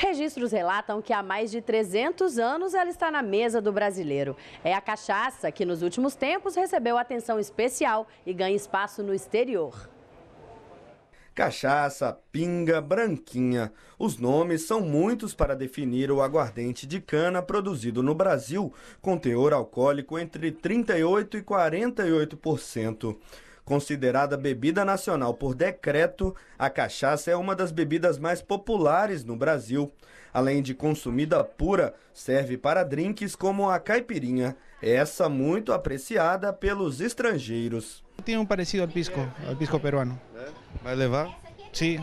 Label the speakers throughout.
Speaker 1: Registros relatam que há mais de 300 anos ela está na mesa do brasileiro. É a cachaça que nos últimos tempos recebeu atenção especial e ganha espaço no exterior.
Speaker 2: Cachaça, pinga, branquinha. Os nomes são muitos para definir o aguardente de cana produzido no Brasil, com teor alcoólico entre 38% e 48%. Considerada bebida nacional por decreto, a cachaça é uma das bebidas mais populares no Brasil. Além de consumida pura, serve para drinks como a caipirinha, essa muito apreciada pelos estrangeiros. Tem um parecido ao pisco, ao pisco peruano. Vai levar? Sim,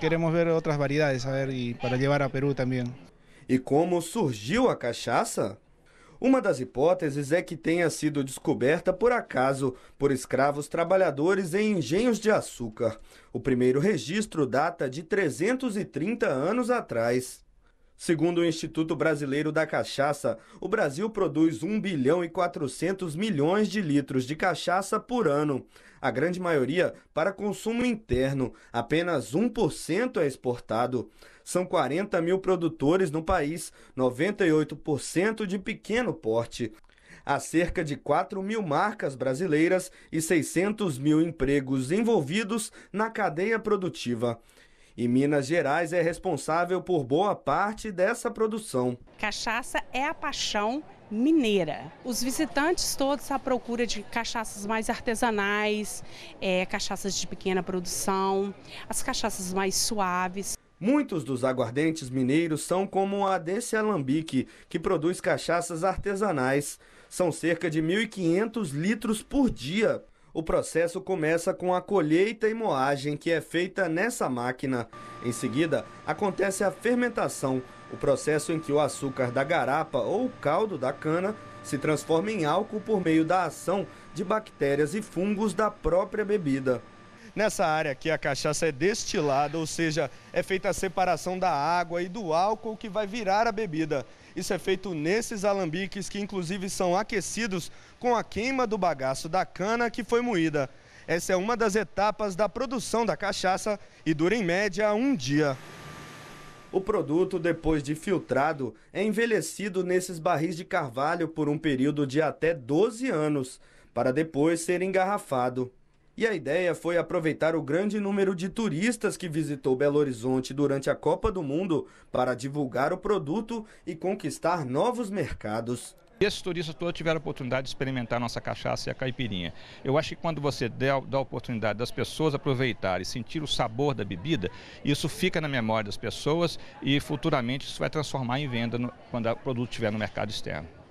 Speaker 2: queremos ver outras variedades, a ver, e para levar ao Peru também. E como surgiu a cachaça? Uma das hipóteses é que tenha sido descoberta por acaso por escravos trabalhadores em engenhos de açúcar. O primeiro registro data de 330 anos atrás. Segundo o Instituto Brasileiro da Cachaça, o Brasil produz 1 bilhão e 400 milhões de litros de cachaça por ano, a grande maioria para consumo interno, apenas 1% é exportado. São 40 mil produtores no país, 98% de pequeno porte há cerca de 4 mil marcas brasileiras e 600 mil empregos envolvidos na cadeia produtiva e Minas Gerais é responsável por boa parte dessa produção.
Speaker 1: Cachaça é a paixão mineira. Os visitantes todos à procura de cachaças mais artesanais, é, cachaças de pequena produção, as cachaças mais suaves. Muitos
Speaker 2: dos aguardentes mineiros são como a desse alambique, que produz cachaças artesanais. São cerca de 1.500 litros por dia. O processo começa com a colheita e moagem, que é feita nessa máquina. Em seguida, acontece a fermentação, o processo em que o açúcar da garapa ou o caldo da cana se transforma em álcool por meio da ação de bactérias e fungos da própria bebida. Nessa área aqui, a cachaça é destilada, ou seja, é feita a separação da água e do álcool que vai virar a bebida. Isso é feito nesses alambiques que, inclusive, são aquecidos com a queima do bagaço da cana que foi moída. Essa é uma das etapas da produção da cachaça e dura em média um dia. O produto, depois de filtrado, é envelhecido nesses barris de carvalho por um período de até 12 anos, para depois ser engarrafado. E a ideia foi aproveitar o grande número de turistas que visitou Belo Horizonte durante a Copa do Mundo para divulgar o produto e conquistar novos mercados. Esses turistas todos tiveram a oportunidade de experimentar nossa cachaça e a caipirinha. Eu acho que quando você dá a oportunidade das pessoas aproveitarem e sentir o sabor da bebida, isso fica na memória das pessoas e futuramente isso vai transformar em venda quando o produto estiver no mercado externo.